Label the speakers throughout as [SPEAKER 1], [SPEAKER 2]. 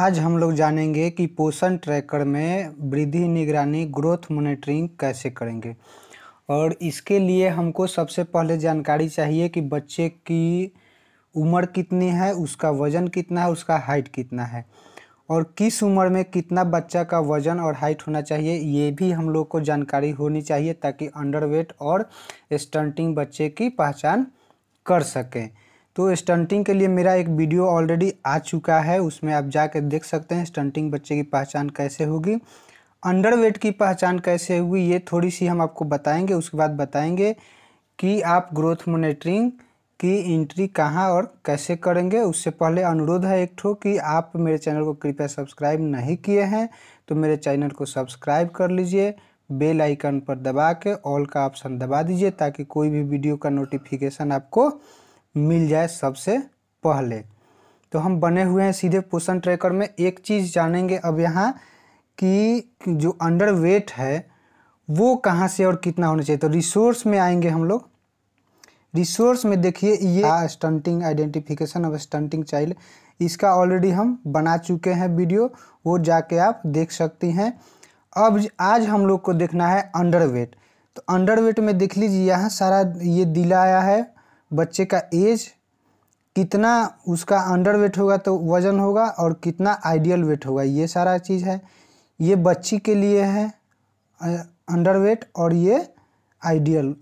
[SPEAKER 1] आज हम लोग जानेंगे कि पोषण ट्रैकर में वृद्धि निगरानी ग्रोथ मोनिटरिंग कैसे करेंगे और इसके लिए हमको सबसे पहले जानकारी चाहिए कि बच्चे की उम्र कितनी है उसका वज़न कितना है उसका हाइट कितना है और किस उम्र में कितना बच्चा का वज़न और हाइट होना चाहिए ये भी हम लोग को जानकारी होनी चाहिए ताकि अंडरवेट और स्टंटिंग बच्चे की पहचान कर सकें तो स्टंटिंग के लिए मेरा एक वीडियो ऑलरेडी आ चुका है उसमें आप जाके देख सकते हैं स्टंटिंग बच्चे की पहचान कैसे होगी अंडरवेट की पहचान कैसे होगी ये थोड़ी सी हम आपको बताएंगे उसके बाद बताएंगे कि आप ग्रोथ मोनिटरिंग की एंट्री कहाँ और कैसे करेंगे उससे पहले अनुरोध है एक ठो कि आप मेरे चैनल को कृपया सब्सक्राइब नहीं किए हैं तो मेरे चैनल को सब्सक्राइब कर लीजिए बेल आइकन पर दबा के ऑल का ऑप्शन दबा दीजिए ताकि कोई भी वीडियो का नोटिफिकेशन आपको मिल जाए सबसे पहले तो हम बने हुए हैं सीधे पोषण ट्रैकर में एक चीज़ जानेंगे अब यहाँ कि जो अंडर वेट है वो कहाँ से और कितना होना चाहिए तो रिसोर्स में आएंगे हम लोग रिसोर्स में देखिए ये stunting identification of stunting child इसका ऑलरेडी हम बना चुके हैं वीडियो वो जाके आप देख सकती हैं अब आज हम लोग को देखना है अंडर वेट तो अंडर वेट में देख लीजिए यहाँ सारा ये दिलाया है बच्चे का एज कितना उसका अंडर वेट होगा तो वज़न होगा और कितना आइडियल वेट होगा ये सारा चीज़ है ये बच्ची के लिए है अंडर वेट और ये आइडियल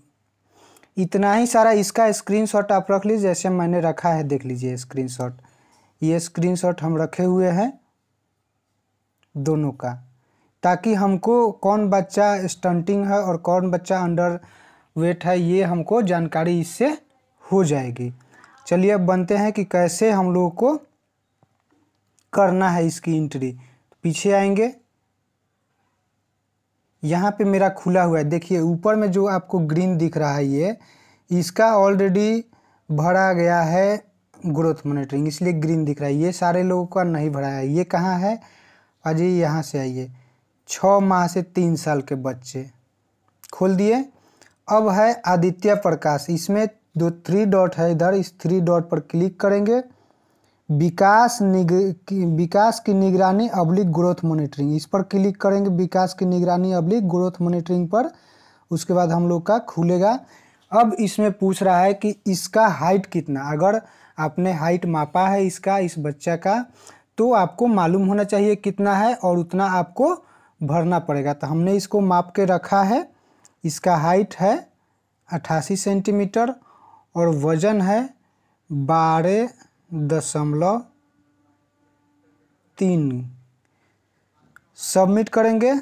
[SPEAKER 1] इतना ही सारा इसका स्क्रीनशॉट आप रख लीजिए जैसे मैंने रखा है देख लीजिए स्क्रीनशॉट ये स्क्रीनशॉट हम रखे हुए हैं दोनों का ताकि हमको कौन बच्चा स्टंटिंग है और कौन बच्चा अंडर वेट है ये हमको जानकारी इससे हो जाएगी चलिए अब बनते हैं कि कैसे हम लोगों को करना है इसकी इंट्री पीछे आएंगे यहाँ पे मेरा खुला हुआ है देखिए ऊपर में जो आपको ग्रीन दिख रहा है ये इसका ऑलरेडी भरा गया है ग्रोथ मॉनिटरिंग इसलिए ग्रीन दिख रहा है ये सारे लोगों का नहीं भरा है ये कहाँ है अजय यहाँ से आइए छः माह से तीन साल के बच्चे खोल दिए अब है आदित्य प्रकाश इसमें जो थ्री डॉट है इधर इस थ्री डॉट पर क्लिक करेंगे विकास निग विकास की निगरानी अब्लिक ग्रोथ मॉनिटरिंग इस पर क्लिक करेंगे विकास की निगरानी अब्लिक ग्रोथ मॉनिटरिंग पर उसके बाद हम लोग का खुलेगा अब इसमें पूछ रहा है कि इसका हाइट कितना अगर आपने हाइट मापा है इसका इस बच्चा का तो आपको मालूम होना चाहिए कितना है और उतना आपको भरना पड़ेगा तो हमने इसको माप के रखा है इसका हाइट है अट्ठासी सेंटीमीटर और वज़न है बारह दशमलव तीन सबमिट करेंगे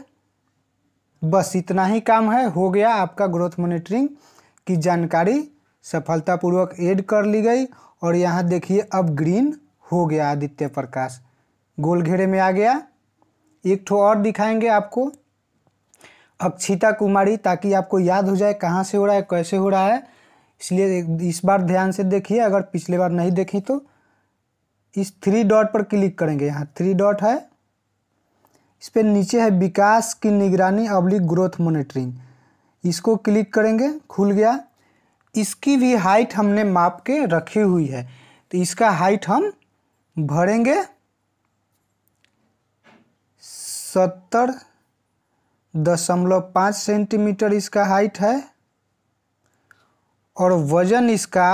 [SPEAKER 1] बस इतना ही काम है हो गया आपका ग्रोथ मॉनिटरिंग की जानकारी सफलतापूर्वक ऐड कर ली गई और यहाँ देखिए अब ग्रीन हो गया आदित्य प्रकाश गोल घेरे में आ गया एक ठो और दिखाएंगे आपको अक्षिता कुमारी ताकि आपको याद हो जाए कहाँ से हो रहा है कैसे हो रहा है इसलिए इस बार ध्यान से देखिए अगर पिछले बार नहीं देखें तो इस थ्री डॉट पर क्लिक करेंगे यहाँ थ्री डॉट है इस पर नीचे है विकास की निगरानी अब्लिक ग्रोथ मोनिटरिंग इसको क्लिक करेंगे खुल गया इसकी भी हाइट हमने माप के रखी हुई है तो इसका हाइट हम भरेंगे सत्तर दशमलव पाँच सेंटीमीटर इसका हाइट है और वजन इसका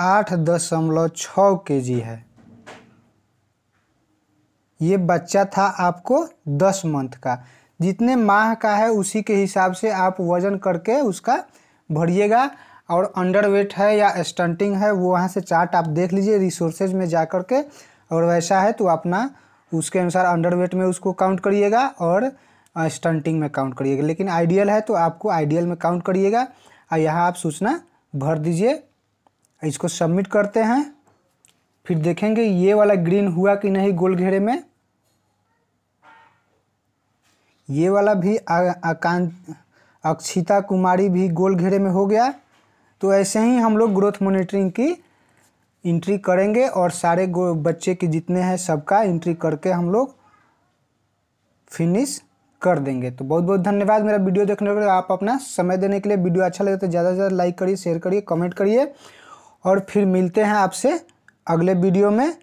[SPEAKER 1] आठ दशमलव छ के जी है ये बच्चा था आपको दस मंथ का जितने माह का है उसी के हिसाब से आप वजन करके उसका भरिएगा और अंडरवेट है या स्टंटिंग है वो वहाँ से चार्ट आप देख लीजिए रिसोर्सेज में जा कर के और वैसा है तो अपना उसके अनुसार अंडर वेट में उसको काउंट करिएगा और स्टंटिंग uh, में काउंट करिएगा लेकिन आइडियल है तो आपको आइडियल में काउंट करिएगा और यहाँ आप सूचना भर दीजिए इसको सबमिट करते हैं फिर देखेंगे ये वाला ग्रीन हुआ कि नहीं गोल घेरे में ये वाला भी आकांत अक्षिता कुमारी भी गोल घेरे में हो गया तो ऐसे ही हम लोग ग्रोथ मॉनिटरिंग की इंट्री करेंगे और सारे बच्चे के जितने हैं सबका इंट्री करके हम लोग फिनिश कर देंगे तो बहुत बहुत धन्यवाद मेरा वीडियो देखने के लिए आप अपना समय देने के लिए वीडियो अच्छा लगे तो ज़्यादा से ज़्यादा लाइक करिए शेयर करिए कमेंट करिए और फिर मिलते हैं आपसे अगले वीडियो में